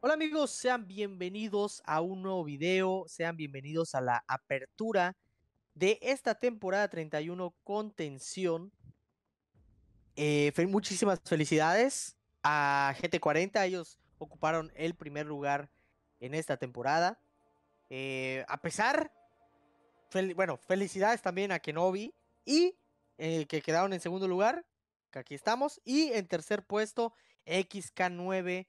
Hola amigos, sean bienvenidos a un nuevo video, sean bienvenidos a la apertura de esta temporada 31 con tensión eh, muchísimas felicidades a GT40, ellos ocuparon el primer lugar en esta temporada. Eh, a pesar, bueno, felicidades también a Kenobi y eh, que quedaron en segundo lugar, que aquí estamos, y en tercer puesto XK9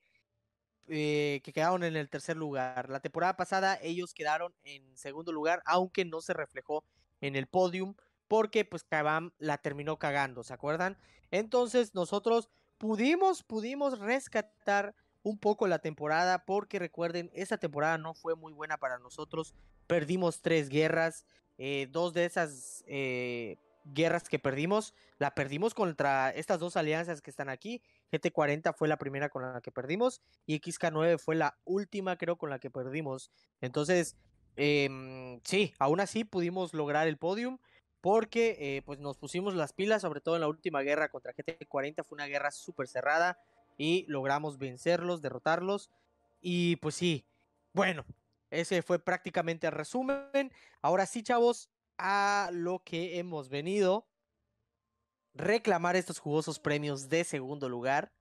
eh, que quedaron en el tercer lugar. La temporada pasada ellos quedaron en segundo lugar, aunque no se reflejó en el podium, porque pues Kabam la terminó cagando, ¿se acuerdan? Entonces nosotros pudimos, pudimos rescatar un poco la temporada, porque recuerden, esa temporada no fue muy buena para nosotros. Perdimos tres guerras, eh, dos de esas eh, guerras que perdimos, la perdimos contra estas dos alianzas que están aquí. GT40 fue la primera con la que perdimos y XK9 fue la última, creo, con la que perdimos. Entonces, em, sí, aún así pudimos lograr el podium porque eh, pues nos pusimos las pilas, sobre todo en la última guerra contra GT40, fue una guerra súper cerrada y logramos vencerlos, derrotarlos. Y pues sí, bueno, ese fue prácticamente el resumen. Ahora sí, chavos, a lo que hemos venido reclamar estos jugosos premios de segundo lugar.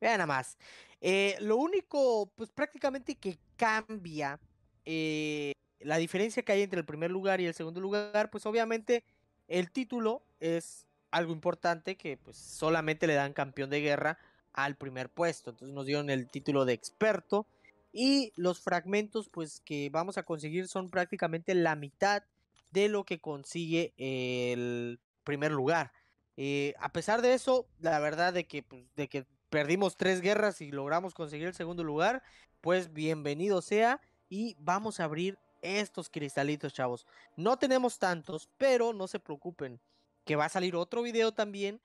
Vean nada más. Eh, lo único, pues prácticamente que cambia eh, la diferencia que hay entre el primer lugar y el segundo lugar, pues obviamente el título es algo importante que pues solamente le dan campeón de guerra al primer puesto. Entonces nos dieron el título de experto y los fragmentos pues que vamos a conseguir son prácticamente la mitad de lo que consigue el primer lugar. Eh, a pesar de eso, la verdad de que, pues, de que perdimos tres guerras y logramos conseguir el segundo lugar, pues bienvenido sea y vamos a abrir estos cristalitos, chavos. No tenemos tantos, pero no se preocupen, que va a salir otro video también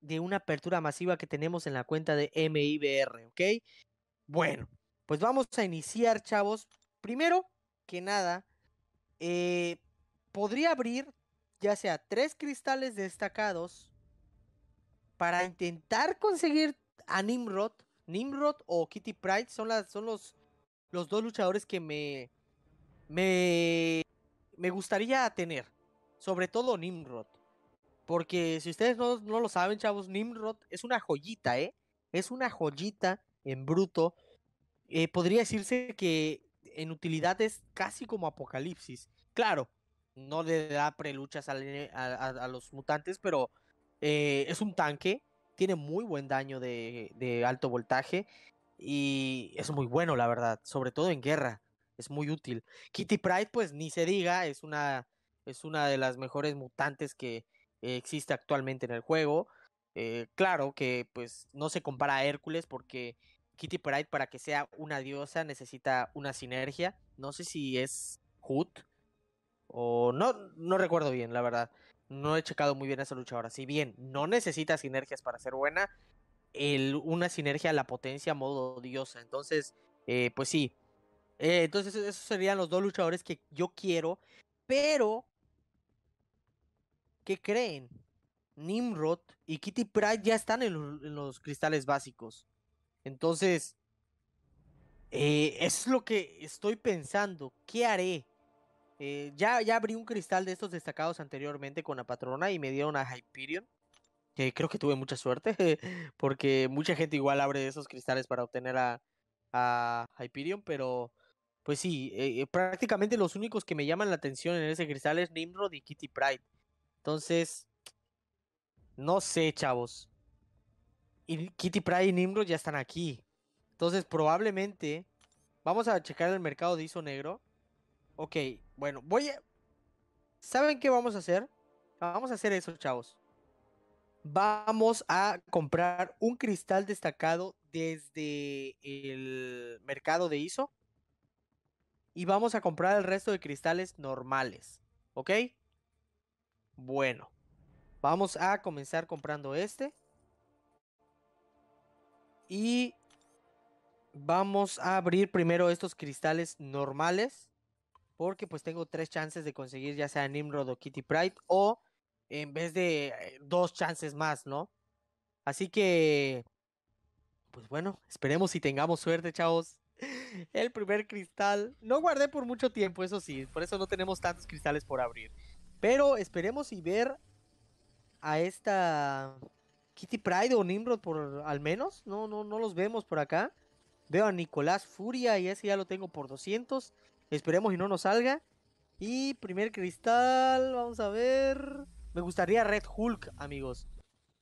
de una apertura masiva que tenemos en la cuenta de MIBR, ¿ok? Bueno, pues vamos a iniciar, chavos. Primero que nada, eh, podría abrir ya sea tres cristales destacados para intentar conseguir a Nimrod. Nimrod o Kitty Pride son, los, dos luchadores que me, me, me gustaría tener. Sobre todo Nimrod. Porque si ustedes no, lo saben, chavos, Nimrod es una joyita, ¿eh? Es una joyita en bruto. Eh, podría decirse que en utilidad es casi como Apocalipsis. Claro, no le da preluchas a, los mutantes, pero eh, es un tanque, tiene muy buen daño de, alto voltaje y es muy bueno, la verdad, sobre todo en guerra, es muy útil. Kitty Pride, pues ni se diga, es una, es una de las mejores mutantes que eh, existe actualmente en el juego. Eh, claro que pues no se compara a Hércules porque Kitty Pride para que sea una diosa necesita una sinergia. No sé si es Hoot... O no, no recuerdo bien, la verdad. No he checado muy bien a esa luchadora. Si bien no necesita sinergias para ser buena, el, una sinergia la potencia modo diosa. Entonces, eh, pues sí. Eh, entonces, esos serían los dos luchadores que yo quiero. Pero, ¿qué creen? Nimrod y Kitty Pryde ya están en, los, cristales básicos. Entonces, eh, eso es lo que estoy pensando. ¿Qué haré? Eh, ya, abrí un cristal de estos destacados anteriormente con la patrona y me dieron a Hyperion. Que creo que tuve mucha suerte, porque mucha gente igual abre esos cristales para obtener a, Hyperion, pero pues sí, eh, eh, prácticamente los únicos que me llaman la atención en ese cristal es Nimrod y Kitty Pride. Entonces, no sé, chavos. Y Kitty Pride y Nimrod ya están aquí. Entonces, probablemente, vamos a checar el mercado de ISO negro Ok, bueno, voy a... ¿Saben qué vamos a hacer? Vamos a hacer eso, chavos. Vamos a comprar un cristal destacado desde el mercado de ISO. Y vamos a comprar el resto de cristales normales. ¿Ok? Bueno. Vamos a comenzar comprando este. Y vamos a abrir primero estos cristales normales porque pues tengo tres chances de conseguir ya sea Nimrod o Kitty Pride o en vez de eh, dos chances más, ¿no? Así que, pues bueno, esperemos si tengamos suerte, chavos. El primer cristal, no guardé por mucho tiempo, eso sí, por eso no tenemos tantos cristales por abrir. Pero esperemos y ver a esta Kitty Pride o Nimrod por al menos, no, no, no los vemos por acá. Veo a Nicolás Furia y ese ya lo tengo por 200. Esperemos y no nos salga. Y primer cristal, vamos a ver. Me gustaría Red Hulk, amigos.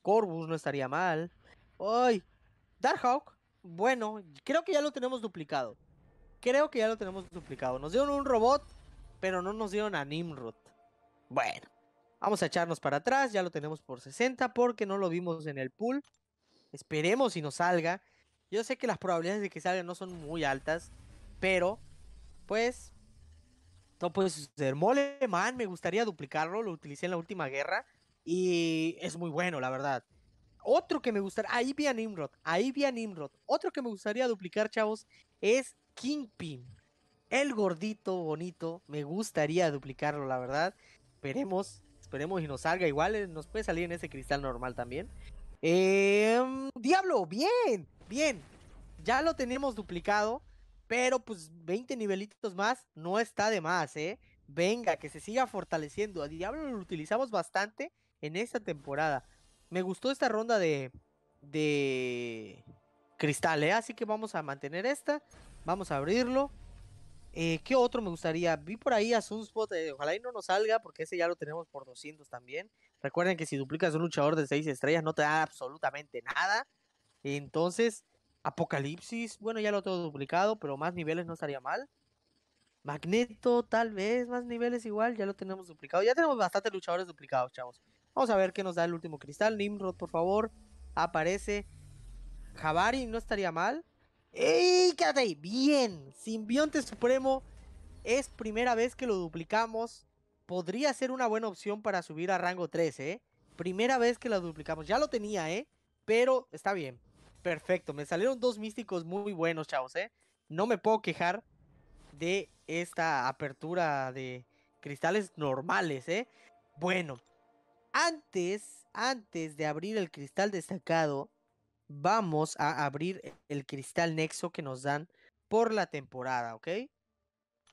Corvus no estaría mal. ¡Ay! Darkhawk. Bueno, creo que ya lo tenemos duplicado. Creo que ya lo tenemos duplicado. Nos dieron un robot, pero no nos dieron a Nimrod. Bueno, vamos a echarnos para atrás. Ya lo tenemos por 60 porque no lo vimos en el pool. Esperemos y nos salga. Yo sé que las probabilidades de que salga no son muy altas, pero pues Todo puede ser Mole Man, me gustaría duplicarlo. Lo utilicé en la última guerra. Y es muy bueno, la verdad. Otro que me gustaría. Ahí vi Nimrod. Ahí vi Nimrod. Otro que me gustaría duplicar, chavos, es Kingpin. El gordito bonito. Me gustaría duplicarlo, la verdad. Esperemos. Esperemos y nos salga igual. Eh, nos puede salir en ese cristal normal también. Em, diablo, bien. Bien. Ya lo tenemos duplicado pero pues 20 nivelitos más no está de más, ¿eh? Venga, que se siga fortaleciendo. A Diablo lo utilizamos bastante en esta temporada. Me gustó esta ronda de, de cristal, ¿eh? Así que vamos a mantener esta. Vamos a abrirlo. Eh, ¿Qué otro me gustaría? Vi por ahí a Sunspot. Eh, ojalá y no nos salga, porque ese ya lo tenemos por 200 también. Recuerden que si duplicas un luchador de 6 estrellas, no te da absolutamente nada. Entonces, Apocalipsis, bueno, ya lo tengo duplicado, pero más niveles no estaría mal. Magneto, tal vez, más niveles igual, ya lo tenemos duplicado. Ya tenemos bastantes luchadores duplicados, chavos. Vamos a ver qué nos da el último cristal. Nimrod, por favor, aparece. Jabari no estaría mal. ¡Ey! Quédate Bien. Simbionte Supremo es primera vez que lo duplicamos. Podría ser una buena opción para subir a rango 13, ¿eh? Primera vez que lo duplicamos. Ya lo tenía, ¿eh? Pero está bien perfecto. Me salieron dos místicos muy buenos, chavos, ¿eh? No me puedo quejar de esta apertura de cristales normales, ¿eh? Bueno, antes, antes de abrir el cristal destacado, vamos a abrir el cristal nexo que nos dan por la temporada, ¿ok?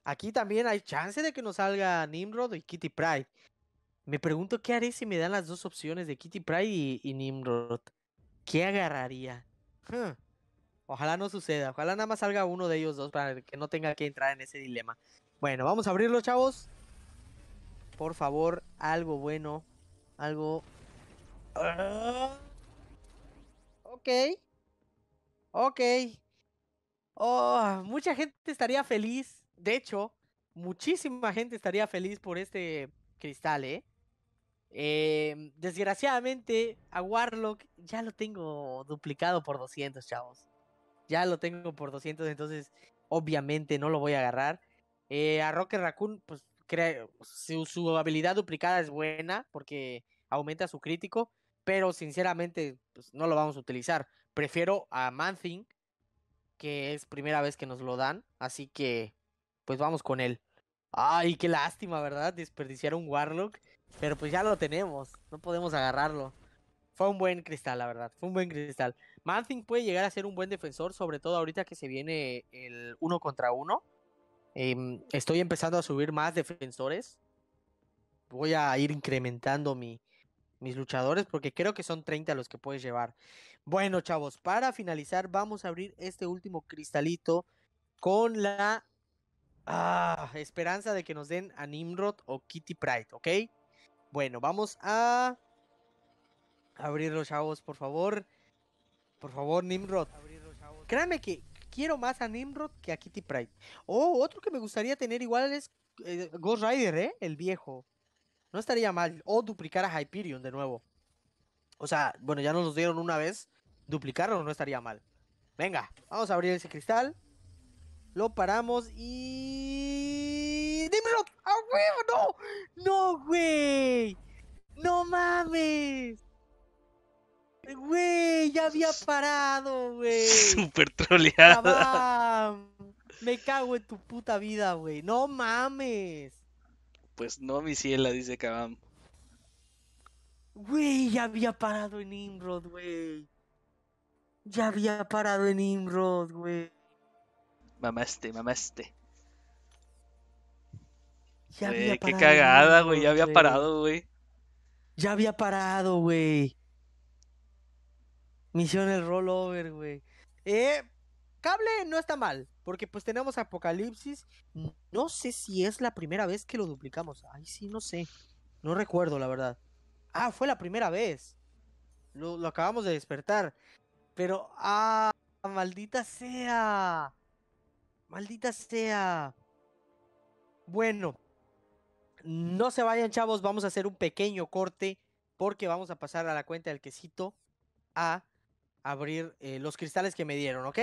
Aquí también hay chance de que nos salga Nimrod y Kitty Pride. Me pregunto qué haré si me dan las dos opciones de Kitty Pride y Nimrod. ¿Qué agarraría? Ojalá no suceda. Ojalá nada más salga uno de ellos dos para que no tenga que entrar en ese dilema. Bueno, vamos a abrirlo, chavos. Por favor, algo bueno. Algo... Ah, ok. Ok. Oh, mucha gente estaría feliz. De hecho, muchísima gente estaría feliz por este cristal, ¿eh? Em, desgraciadamente, a Warlock ya lo tengo duplicado por 200, chavos. Ya lo tengo por 200, entonces obviamente no lo voy a agarrar. Eh, a Rocket Raccoon, pues creo, su, habilidad duplicada es buena porque aumenta su crítico, pero sinceramente pues, no lo vamos a utilizar. Prefiero a Manthing, que es primera vez que nos lo dan, así que pues vamos con él. Ay, qué lástima, ¿verdad? Desperdiciar un Warlock. Pero pues ya lo tenemos, no podemos agarrarlo. Fue un buen cristal, la verdad, fue un buen cristal. Manthing puede llegar a ser un buen defensor, sobre todo ahorita que se viene el uno contra uno. Em, estoy empezando a subir más defensores. Voy a ir incrementando mi, mis luchadores porque creo que son 30 los que puedes llevar. Bueno, chavos, para finalizar vamos a abrir este último cristalito con la ah, esperanza de que nos den a Nimrod o Kitty Pride, ¿ok? Bueno, vamos a abrir los chavos, por favor. Por favor, Nimrod. Créame que quiero más a Nimrod que a Kitty Pride. Oh, otro que me gustaría tener igual es eh, Ghost Rider, ¿eh? El viejo. No estaría mal. O duplicar a Hyperion de nuevo. O sea, bueno, ya nos los dieron una vez. Duplicarlo no estaría mal. Venga, vamos a abrir ese cristal. Lo paramos y... ¡Nimrod! ¡A huevo! ¡No! ¡No mames. Güey, ya había parado, güey. Super troleada. Me cago en tu puta vida, güey. No mames. Pues no, mi ciela, dice Kabam. Güey, ya había parado en Imrod, güey. Ya había parado en Imrod, güey. Mamaste, mamaste. Ya wey, había parado qué cagada, güey. Ya había parado, güey. Ya había parado, güey. Misión el rollover, güey. Eh, cable no está mal, porque pues tenemos Apocalipsis. No sé si es la primera vez que lo duplicamos. Ay, sí, no sé. No recuerdo, la verdad. Ah, fue la primera vez. Lo, lo acabamos de despertar. Pero, ah, maldita sea. Maldita sea. Bueno, no se vayan, chavos, vamos a hacer un pequeño corte porque vamos a pasar a la cuenta del quesito a abrir eh, los cristales que me dieron, ¿ok?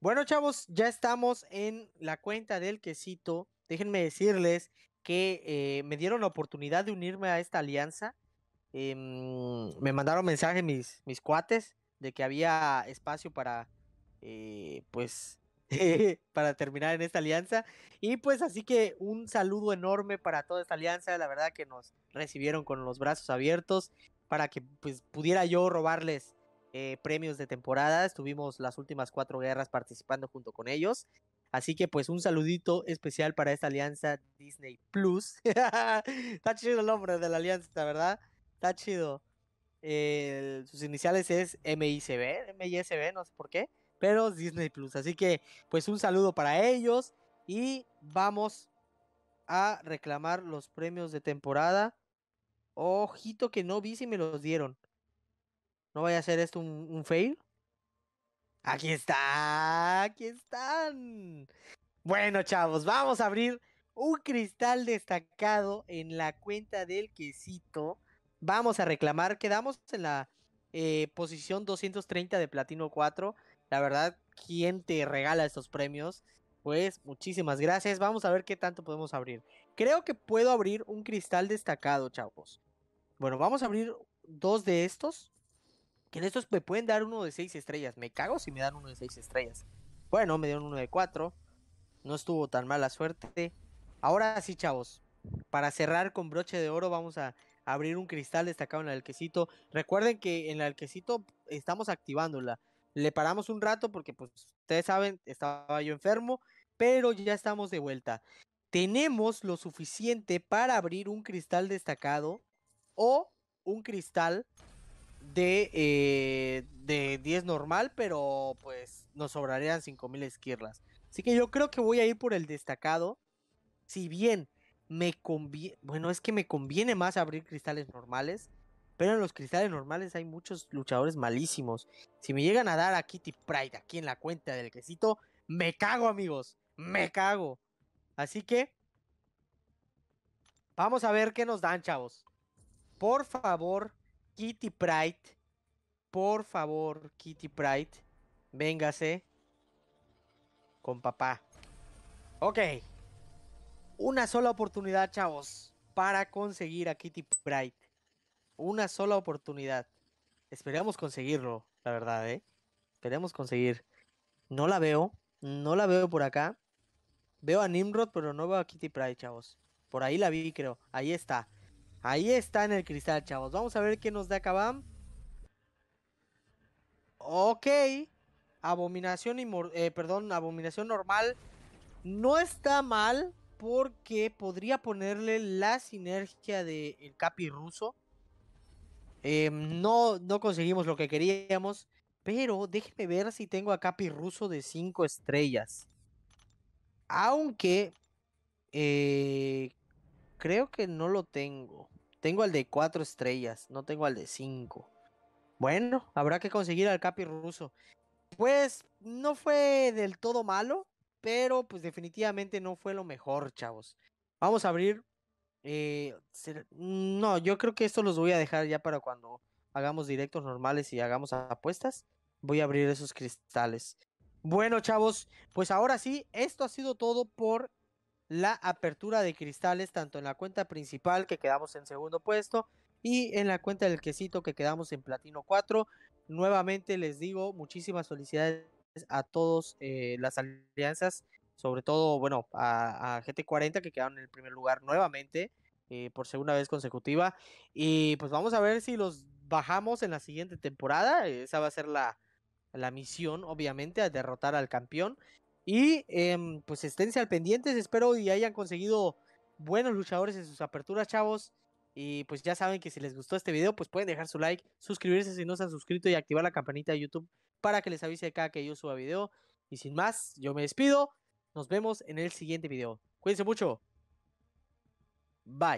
Bueno, chavos, ya estamos en la cuenta del quesito. Déjenme decirles que eh, me dieron la oportunidad de unirme a esta alianza. Em, me mandaron mensaje mis, mis cuates de que había espacio para, eh, pues, para terminar en esta alianza. Y pues así que un saludo enorme para toda esta alianza, la verdad que nos recibieron con los brazos abiertos para que pues pudiera yo robarles eh, premios de temporada. Estuvimos las últimas cuatro guerras participando junto con ellos. Así que pues un saludito especial para esta alianza Disney Plus. Está chido el nombre de la alianza, ¿verdad? Está chido. sus iniciales es MICB, MISB, no sé por qué pero Disney Plus. Así que, pues un saludo para ellos y vamos a reclamar los premios de temporada. Ojito que no vi si me los dieron. No vaya a ser esto un, fail. Aquí está, aquí están. Bueno, chavos, vamos a abrir un cristal destacado en la cuenta del quesito. Vamos a reclamar, quedamos en la eh, posición 230 de Platino 4. La verdad, ¿quién te regala estos premios? Pues muchísimas gracias. Vamos a ver qué tanto podemos abrir. Creo que puedo abrir un cristal destacado, chavos. Bueno, vamos a abrir dos de estos. Que en estos me pueden dar uno de seis estrellas. Me cago si me dan uno de seis estrellas. Bueno, me dieron uno de cuatro. No estuvo tan mala suerte. Ahora sí, chavos. Para cerrar con broche de oro, vamos a abrir un cristal destacado en el alquecito. Recuerden que en el alquecito estamos activándola. Le paramos un rato porque, pues, ustedes saben, estaba yo enfermo, pero ya estamos de vuelta. Tenemos lo suficiente para abrir un cristal destacado o un cristal de, eh, de 10 normal, pero pues nos sobrarían 5000 esquirlas. Así que yo creo que voy a ir por el destacado. Si bien me conviene, bueno, es que me conviene más abrir cristales normales. Pero en los cristales normales hay muchos luchadores malísimos. Si me llegan a dar a Kitty Pride aquí en la cuenta del quesito, me cago, amigos. Me cago. Así que. Vamos a ver qué nos dan, chavos. Por favor, Kitty Pride. Por favor, Kitty Pride. Véngase. Con papá. Ok. Una sola oportunidad, chavos. Para conseguir a Kitty Pride una sola oportunidad. Esperamos conseguirlo, la verdad, ¿eh? Esperemos conseguir. No la veo, no la veo por acá. Veo a Nimrod, pero no veo a Kitty Pride, chavos. Por ahí la vi, creo. Ahí está. Ahí está en el cristal, chavos. Vamos a ver qué nos da Kabam. Ok. Abominación y eh, abominación normal. No está mal porque podría ponerle la sinergia del de Capi ruso. Em, no, conseguimos lo que queríamos, pero déjenme ver si tengo a Capi Ruso de 5 estrellas. Aunque eh, creo que no lo tengo. Tengo al de 4 estrellas, no tengo al de 5. Bueno, habrá que conseguir al Capi Ruso. Pues no fue del todo malo, pero pues definitivamente no fue lo mejor, chavos. Vamos a abrir eh, no, yo creo que esto los voy a dejar ya para cuando hagamos directos normales y hagamos apuestas. Voy a abrir esos cristales. Bueno, chavos, pues ahora sí, esto ha sido todo por la apertura de cristales, tanto en la cuenta principal, que quedamos en segundo puesto, y en la cuenta del quesito, que quedamos en platino 4. Nuevamente les digo muchísimas felicidades a todos eh, las alianzas sobre todo, bueno, a, GT40 que quedaron en el primer lugar nuevamente eh, por segunda vez consecutiva. Y pues vamos a ver si los bajamos en la siguiente temporada. Esa va a ser la, misión, obviamente, a derrotar al campeón. Y em, pues esténse al pendientes, espero y hayan conseguido buenos luchadores en sus aperturas, chavos. Y pues ya saben que si les gustó este video, pues pueden dejar su like, suscribirse si no se han suscrito y activar la campanita de YouTube para que les avise cada que yo suba video. Y sin más, yo me despido. Nos vemos en el siguiente video. Cuídense mucho. Bye.